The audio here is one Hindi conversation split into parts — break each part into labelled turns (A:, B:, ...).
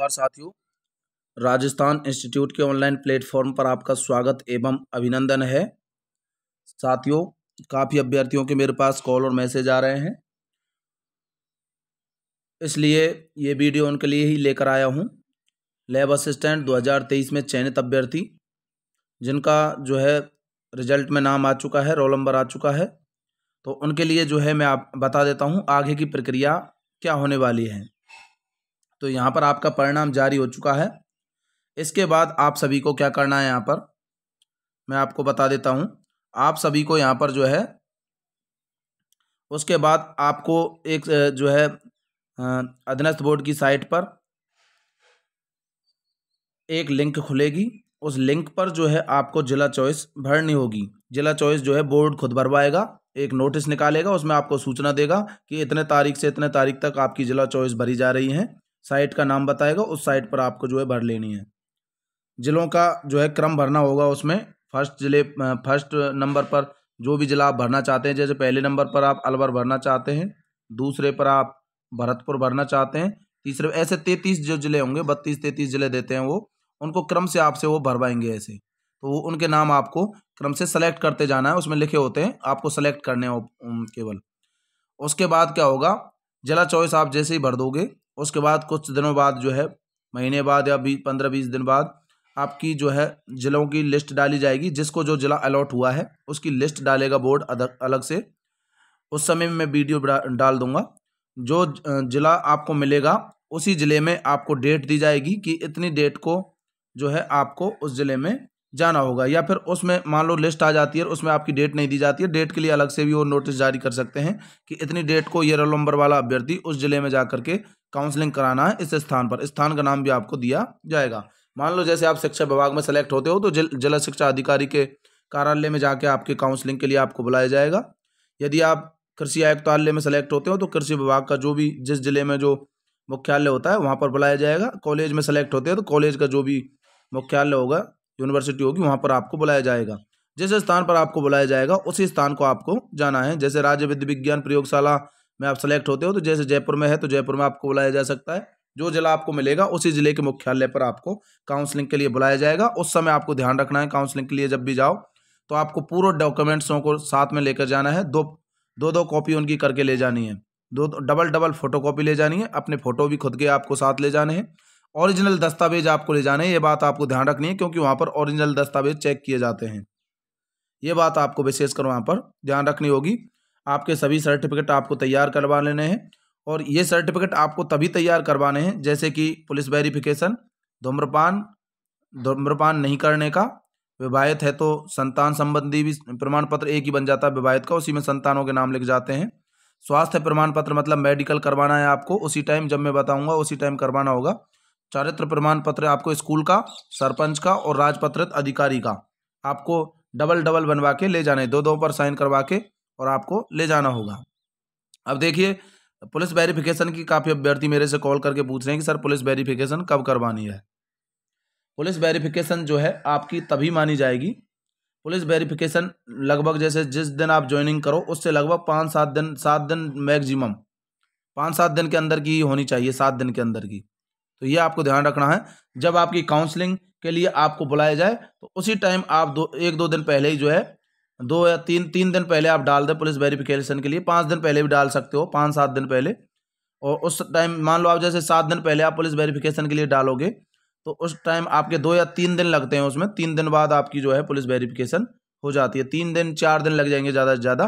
A: नमस्कार साथियों राजस्थान इंस्टीट्यूट के ऑनलाइन प्लेटफॉर्म पर आपका स्वागत एवं अभिनंदन है साथियों काफ़ी अभ्यर्थियों के मेरे पास कॉल और मैसेज आ रहे हैं इसलिए ये वीडियो उनके लिए ही लेकर आया हूँ लैब असिस्टेंट 2023 में चयनित अभ्यर्थी जिनका जो है रिजल्ट में नाम आ चुका है रोल नंबर आ चुका है तो उनके लिए जो है मैं आप बता देता हूँ आगे की प्रक्रिया क्या होने वाली है तो यहाँ पर आपका परिणाम जारी हो चुका है इसके बाद आप सभी को क्या करना है यहाँ पर मैं आपको बता देता हूँ आप सभी को यहाँ पर जो है उसके बाद आपको एक जो है अधीनस्थ बोर्ड की साइट पर एक लिंक खुलेगी उस लिंक पर जो है आपको जिला चॉइस भरनी होगी जिला चॉइस जो है बोर्ड खुद भरवाएगा एक नोटिस निकालेगा उसमें आपको सूचना देगा कि इतने तारीख से इतने तारीख तक आपकी जिला चॉइस भरी जा रही है साइट का नाम बताएगा उस साइट पर आपको जो है भर लेनी है ज़िलों का जो है क्रम भरना होगा उसमें फर्स्ट ज़िले फर्स्ट नंबर पर जो भी ज़िला आप भरना चाहते हैं जैसे पहले नंबर पर आप अलवर भरना चाहते हैं दूसरे पर आप भरतपुर भरना चाहते हैं तीसरे ऐसे तैतीस जो ज़िले होंगे बत्तीस तैतीस ज़िले देते हैं वो उनको क्रम से आपसे वो भरवाएंगे ऐसे तो वो उनके नाम आपको क्रम से सेलेक्ट करते जाना है उसमें लिखे होते हैं आपको सेलेक्ट करने हो केवल उसके बाद क्या होगा ज़िला चॉइस आप जैसे ही भर दोगे उसके बाद कुछ दिनों बाद जो है महीने बाद या बीस पंद्रह बीस दिन बाद आपकी जो है ज़िलों की लिस्ट डाली जाएगी जिसको जो ज़िला अलॉट हुआ है उसकी लिस्ट डालेगा बोर्ड अलग से उस समय मैं वीडियो डाल दूंगा जो ज़िला आपको मिलेगा उसी ज़िले में आपको डेट दी जाएगी कि इतनी डेट को जो है आपको उस ज़िले में जाना होगा या फिर उसमें मान लो लिस्ट आ जाती है उसमें आपकी डेट नहीं दी जाती है डेट के लिए अलग से भी वो नोटिस जारी कर सकते हैं कि इतनी डेट को ये रोल नंबर वाला अभ्यर्थी उस जिले में जा करके काउंसलिंग कराना है इस स्थान पर स्थान का नाम भी आपको दिया जाएगा मान लो जैसे आप शिक्षा विभाग में सेलेक्ट होते हो तो जिला शिक्षा अधिकारी के कार्यालय में जाके आपके काउंसलिंग के लिए आपको बुलाया जाएगा यदि आप कृषि आयुक्तालय में सेलेक्ट होते हो तो कृषि विभाग का जो भी जिस जिले में जो मुख्यालय होता है वहाँ पर बुलाया जाएगा कॉलेज में सेलेक्ट होते हैं तो कॉलेज का जो भी मुख्यालय होगा यूनिवर्सिटी होगी वहाँ पर आपको बुलाया जाएगा जिस स्थान पर आपको बुलाया जाएगा उसी स्थान को आपको जाना है जैसे राज्य विधि विज्ञान प्रयोगशाला में आप सेलेक्ट होते हो तो जैसे जयपुर में है तो जयपुर में आपको बुलाया जा सकता है जो जिला आपको मिलेगा उसी जिले के मुख्यालय पर आपको काउंसलिंग के लिए बुलाया जाएगा उस समय आपको ध्यान रखना है काउंसलिंग के लिए जब भी जाओ तो आपको पूरे डॉक्यूमेंट्सों को साथ में लेकर जाना है दो दो दो कॉपी उनकी करके ले जानी है दो डबल डबल फोटो कॉपी ले जानी है अपने फोटो भी खुद के आपको साथ ले जाने हैं ओरिजिनल दस्तावेज आपको ले जाने ये बात आपको ध्यान रखनी है क्योंकि वहाँ पर ओरिजिनल दस्तावेज चेक किए जाते हैं ये बात आपको विशेषकर वहाँ पर ध्यान रखनी होगी आपके सभी सर्टिफिकेट आपको तैयार करवा लेने हैं और ये सर्टिफिकेट आपको तभी तैयार करवाने हैं जैसे कि पुलिस वेरिफिकेशन धूम्रपान धूम्रपान नहीं करने का विवाहित है तो संतान संबंधी भी प्रमाण पत्र एक ही बन जाता है विवाहित का उसी में संतानों के नाम लिख जाते हैं स्वास्थ्य प्रमाण पत्र मतलब मेडिकल करवाना है आपको उसी टाइम जब मैं बताऊंगा उसी टाइम करवाना होगा चारित्र प्रमाण पत्र आपको स्कूल का सरपंच का और राजपत्रित अधिकारी का आपको डबल डबल बनवा के ले जाने दो दो पर साइन करवा के और आपको ले जाना होगा अब देखिए पुलिस वेरिफिकेशन की काफ़ी अभ्यर्थी मेरे से कॉल करके पूछ रहे हैं कि सर पुलिस वेरिफिकेशन कब करवानी है पुलिस वेरिफिकेशन जो है आपकी तभी मानी जाएगी पुलिस वेरिफिकेशन लगभग जैसे जिस दिन आप ज्वाइनिंग करो उससे लगभग पाँच सात दिन सात दिन मैक्सिमम पाँच सात दिन के अंदर की होनी चाहिए सात दिन के अंदर की तो ये आपको ध्यान रखना है जब आपकी काउंसलिंग के लिए आपको बुलाया जाए तो उसी टाइम आप दो एक दो दिन पहले ही जो है दो या तीन तीन दिन पहले आप डाल दें पुलिस वेरिफिकेशन के लिए पाँच दिन पहले भी डाल सकते हो पाँच सात दिन पहले और उस टाइम मान लो आप जैसे सात दिन पहले आप पुलिस वेरिफिकेशन के लिए डालोगे तो उस टाइम आपके दो या तीन दिन लगते हैं उसमें तीन दिन बाद आपकी जो है पुलिस वेरिफिकेशन हो जाती है तीन दिन चार दिन लग जाएंगे ज़्यादा से ज़्यादा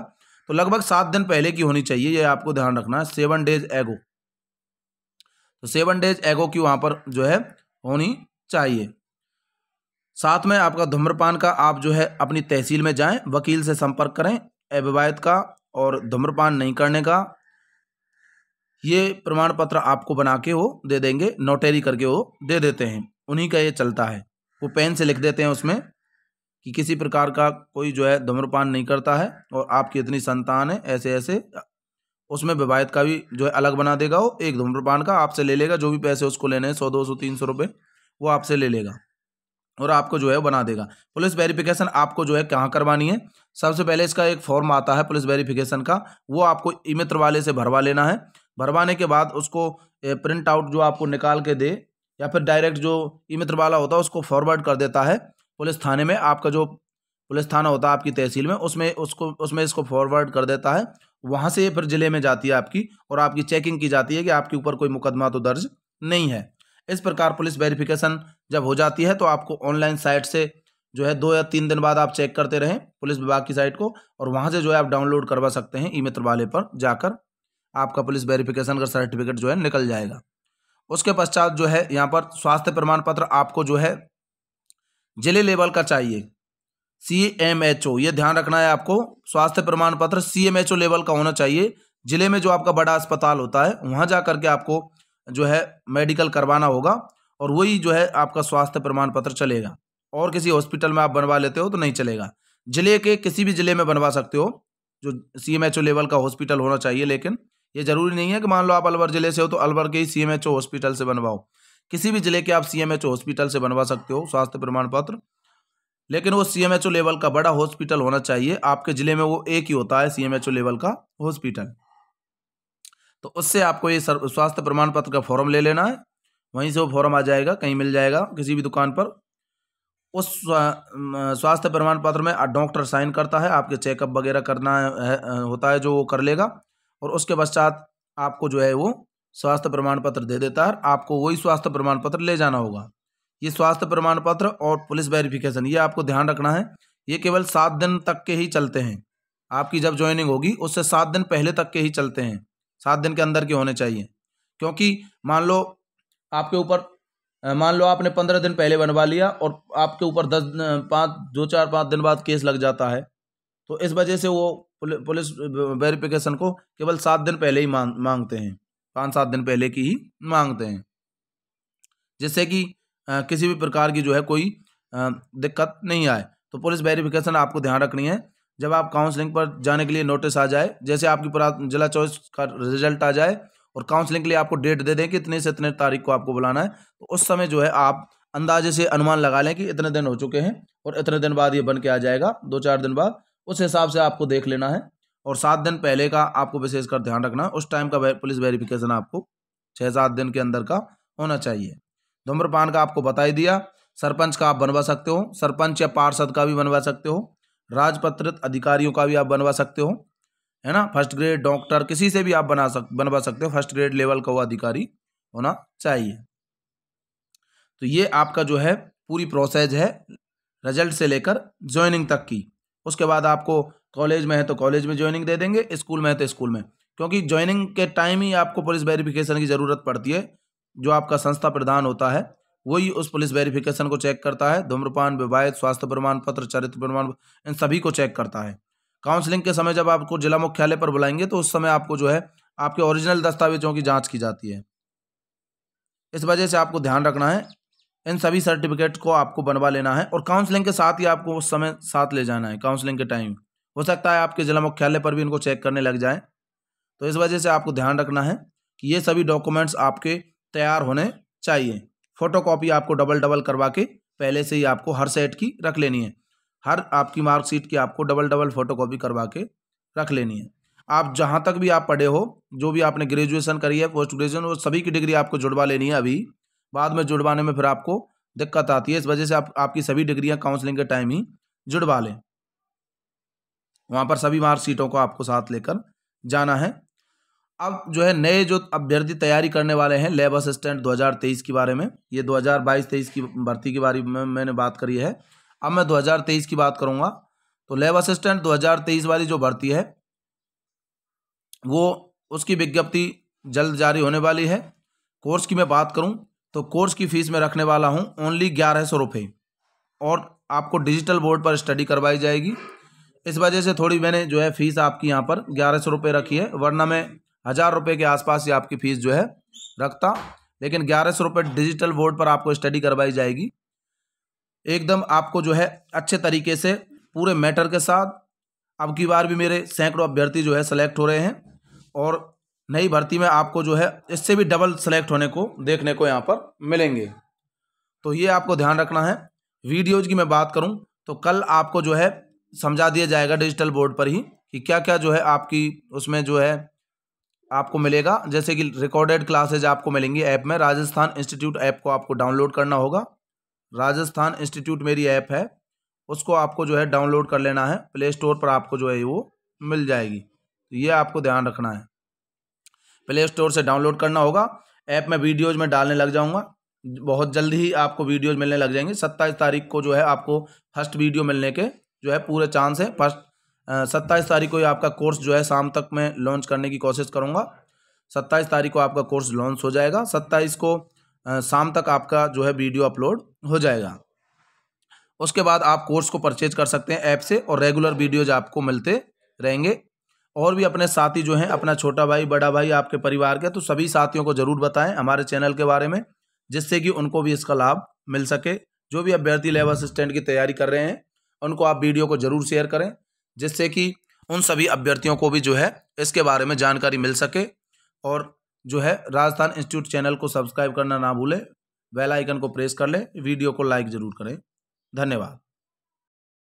A: तो लगभग सात दिन पहले की होनी चाहिए ये आपको ध्यान रखना है सेवन डेज एगो तो सेवन डेज एगो की वहाँ पर जो है होनी चाहिए साथ में आपका धूम्रपान का आप जो है अपनी तहसील में जाएं वकील से संपर्क करें अविवाहित का और धूम्रपान नहीं करने का ये प्रमाण पत्र आपको बना के वो दे देंगे नोटेरी करके वो दे देते हैं उन्हीं का ये चलता है वो पेन से लिख देते हैं उसमें कि किसी प्रकार का कोई जो है धूम्रपान नहीं करता है और आपकी इतनी संतान है ऐसे ऐसे उसमें विवाहित का भी जो है अलग बना देगा वो एक धूम्रपान का आपसे ले लेगा जो भी पैसे उसको लेने हैं सौ दो सौ तीन सौ रुपये वो आपसे ले लेगा और आपको जो है बना देगा पुलिस वेरिफिकेशन आपको जो है कहाँ करवानी है सबसे पहले इसका एक फॉर्म आता है पुलिस वेरिफिकेशन का वो आपको ई मित्र वाले से भरवा लेना है भरवाने के बाद उसको प्रिंट आउट जो आपको निकाल के दे या फिर डायरेक्ट जो ई मित्र वाला होता है उसको फॉरवर्ड कर देता है पुलिस थाने में आपका जो पुलिस थाना होता है आपकी तहसील में उसमें उसको उसमें इसको फॉरवर्ड कर देता है वहाँ से फिर ज़िले में जाती है आपकी और आपकी चेकिंग की जाती है कि आपके ऊपर कोई मुकदमा तो दर्ज नहीं है इस प्रकार पुलिस वेरिफिकेशन जब हो जाती है तो आपको ऑनलाइन साइट से जो है दो या तीन दिन बाद आप चेक करते रहें पुलिस विभाग की साइट को और वहाँ से जो है आप डाउनलोड करवा सकते हैं ई मित्र वाले पर जाकर आपका पुलिस वेरिफिकेशन का सर्टिफिकेट जो है निकल जाएगा उसके पश्चात जो है यहाँ पर स्वास्थ्य प्रमाण पत्र आपको जो है जिले लेवल का चाहिए सी एम एच ओ ये ध्यान रखना है आपको स्वास्थ्य प्रमाण पत्र C M H O level का होना चाहिए जिले में जो आपका बड़ा अस्पताल होता है वहाँ जा करके आपको जो है मेडिकल करवाना होगा और वही जो है आपका स्वास्थ्य प्रमाण पत्र चलेगा और किसी हॉस्पिटल में आप बनवा लेते हो तो नहीं चलेगा जिले के किसी भी जिले में बनवा सकते हो जो C M H O level का हॉस्पिटल होना चाहिए लेकिन ये जरूरी नहीं है कि मान लो आप अलवर ज़िले से हो तो अलवर के ही C M H O hospital से बनवाओ किसी भी ज़िले के आप C M H O hospital से बनवा सकते हो स्वास्थ्य प्रमाण पत्र लेकिन वो सी लेवल का बड़ा हॉस्पिटल होना चाहिए आपके ज़िले में वो एक ही होता है सी लेवल का हॉस्पिटल तो उससे आपको ये स्वास्थ्य प्रमाण पत्र का फॉर्म ले लेना है वहीं से वो फॉर्म आ जाएगा कहीं मिल जाएगा किसी भी दुकान पर उस स्वास्थ्य प्रमाण पत्र में डॉक्टर साइन करता है आपके चेकअप वगैरह करना है, होता है जो वो कर लेगा और उसके पश्चात आपको जो है वो स्वास्थ्य प्रमाण पत्र दे देता है आपको वही स्वास्थ्य प्रमाण पत्र ले जाना होगा ये स्वास्थ्य प्रमाण पत्र और पुलिस वेरिफिकेशन ये आपको ध्यान रखना है ये केवल सात दिन तक के ही चलते हैं आपकी जब ज्वाइनिंग होगी उससे सात दिन पहले तक के ही चलते हैं सात दिन के अंदर के होने चाहिए क्योंकि मान लो आपके ऊपर मान लो आपने पंद्रह दिन पहले बनवा लिया और आपके ऊपर दस पाँच दो चार पाँच दिन बाद केस लग जाता है तो इस वजह से वो पुलिस वेरिफिकेशन को केवल सात दिन पहले ही मांग मांगते हैं पाँच सात दिन पहले की ही मांगते हैं जिससे कि किसी भी प्रकार की जो है कोई दिक्कत नहीं आए तो पुलिस वेरिफिकेशन आपको ध्यान रखनी है जब आप काउंसलिंग पर जाने के लिए नोटिस आ जाए जैसे आपकी जिला चॉइस का रिजल्ट आ जाए और काउंसलिंग के लिए आपको डेट दे दें कि इतने से इतने तारीख को आपको बुलाना है तो उस समय जो है आप अंदाजे से अनुमान लगा लें कि इतने दिन हो चुके हैं और इतने दिन बाद ये बन के आ जाएगा दो चार दिन बाद उस हिसाब से आपको देख लेना है और सात दिन पहले का आपको विशेषकर ध्यान रखना है उस टाइम का पुलिस वेरिफिकेशन आपको छः सात दिन के अंदर का होना चाहिए धूम्रपान का आपको बता ही दिया सरपंच का आप बनवा सकते हो सरपंच या पार्षद का भी बनवा सकते हो राजपत्रित अधिकारियों का भी आप बनवा सकते हो है ना फर्स्ट ग्रेड डॉक्टर किसी से भी आप बना सक बनवा सकते हो फर्स्ट ग्रेड लेवल का वो अधिकारी होना चाहिए तो ये आपका जो है पूरी प्रोसेस है रिजल्ट से लेकर ज्वाइनिंग तक की उसके बाद आपको कॉलेज में है तो कॉलेज में ज्वाइनिंग दे देंगे स्कूल में है तो स्कूल में क्योंकि ज्वाइनिंग के टाइम ही आपको पुलिस वेरिफिकेशन की ज़रूरत पड़ती है जो आपका संस्था प्रधान होता है वही उस पुलिस वेरिफिकेशन को चेक करता है धूम्रपान विवाहित स्वास्थ्य प्रमाण पत्र चरित्र प्रमाण इन सभी को चेक करता है काउंसलिंग के समय जब आपको जिला मुख्यालय पर बुलाएंगे तो उस समय आपको जो है आपके ओरिजिनल दस्तावेजों की जाँच की जाती है इस वजह से आपको ध्यान रखना है इन सभी सर्टिफिकेट को आपको बनवा लेना है और काउंसलिंग के साथ ही आपको उस समय साथ ले जाना है काउंसलिंग के टाइम हो सकता है आपके जिला मुख्यालय पर भी इनको चेक करने लग जाए तो इस वजह से आपको ध्यान रखना है कि ये सभी डॉक्यूमेंट्स आपके तैयार होने चाहिए फोटोकॉपी आपको डबल डबल करवा के पहले से ही आपको हर सेट की रख लेनी है हर आपकी मार्कशीट की आपको डबल डबल फ़ोटोकॉपी करवा के रख लेनी है आप जहाँ तक भी आप पढ़े हो जो भी आपने ग्रेजुएशन करी है पोस्ट ग्रेजुएशन वो सभी की डिग्री आपको जुड़वा लेनी है अभी बाद में जुड़वाने में फिर आपको दिक्कत आती है इस वजह से आप आपकी सभी डिग्रियाँ काउंसलिंग के टाइम ही जुड़वा लें वहाँ पर सभी मार्कशीटों को आपको साथ लेकर जाना है अब जो है नए जो अभ्यर्थी तैयारी करने वाले हैं लेब असिस्टेंट 2023 के बारे में ये 2022-23 की भर्ती के बारे में मैंने बात करी है अब मैं 2023 की बात करूंगा तो लेब असिस्टेंट 2023 वाली जो भर्ती है वो उसकी विज्ञप्ति जल्द जारी होने वाली है कोर्स की मैं बात करूँ तो कोर्स की फ़ीस में रखने वाला हूँ ओनली ग्यारह सौ रुपये और आपको डिजिटल बोर्ड पर स्टडी करवाई जाएगी इस वजह से थोड़ी मैंने जो है फ़ीस आपकी यहाँ पर ग्यारह सौ रुपये रखी है वरना मैं हज़ार रुपये के आसपास ही आपकी फ़ीस जो है रखता लेकिन ग्यारह सौ रुपये डिजिटल बोर्ड पर आपको स्टडी करवाई जाएगी एकदम आपको जो है अच्छे तरीके से पूरे मैटर के साथ अब की बार भी मेरे सैकड़ों अभ्यर्थी जो है सेलेक्ट हो रहे हैं और नई भर्ती में आपको जो है इससे भी डबल सेलेक्ट होने को देखने को यहाँ पर मिलेंगे तो ये आपको ध्यान रखना है वीडियोज की मैं बात करूँ तो कल आपको जो है समझा दिया जाएगा डिजिटल बोर्ड पर ही कि क्या क्या जो है आपकी उसमें जो है आपको मिलेगा जैसे कि रिकॉर्डेड क्लासेज आपको मिलेंगी ऐप में राजस्थान इंस्टीट्यूट ऐप को आपको डाउनलोड करना होगा राजस्थान इंस्टीट्यूट मेरी ऐप है उसको आपको जो है डाउनलोड कर लेना है प्ले स्टोर पर आपको जो है वो मिल जाएगी तो ये आपको ध्यान रखना है प्ले स्टोर से डाउनलोड करना होगा ऐप में वीडियोज़ में डालने लग जाऊँगा बहुत जल्द ही आपको वीडियोज़ मिलने लग जाएंगे सत्ताईस तारीख को जो है आपको फर्स्ट वीडियो मिलने के जो है पूरे चांस है फर्स्ट सत्ताईस तारीख को ये आपका कोर्स जो है शाम तक मैं लॉन्च करने की कोशिश करूँगा सत्ताईस तारीख को आपका कोर्स लॉन्च हो जाएगा सत्ताईस को शाम तक आपका जो है वीडियो अपलोड हो जाएगा उसके बाद आप कोर्स को परचेज कर सकते हैं ऐप से और रेगुलर वीडियोज आपको मिलते रहेंगे और भी अपने साथी जो हैं अपना छोटा भाई बड़ा भाई आपके परिवार के तो सभी साथियों को ज़रूर बताएं हमारे चैनल के बारे में जिससे कि उनको भी इसका लाभ मिल सके जो भी अभ्यर्थी लेवल असिस्टेंट की तैयारी कर रहे हैं उनको आप वीडियो को ज़रूर शेयर करें जिससे कि उन सभी अभ्यर्थियों को भी जो है इसके बारे में जानकारी मिल सके और जो है राजस्थान इंस्टीट्यूट चैनल को सब्सक्राइब करना ना भूलें बेल आइकन को प्रेस कर लें वीडियो को लाइक ज़रूर करें धन्यवाद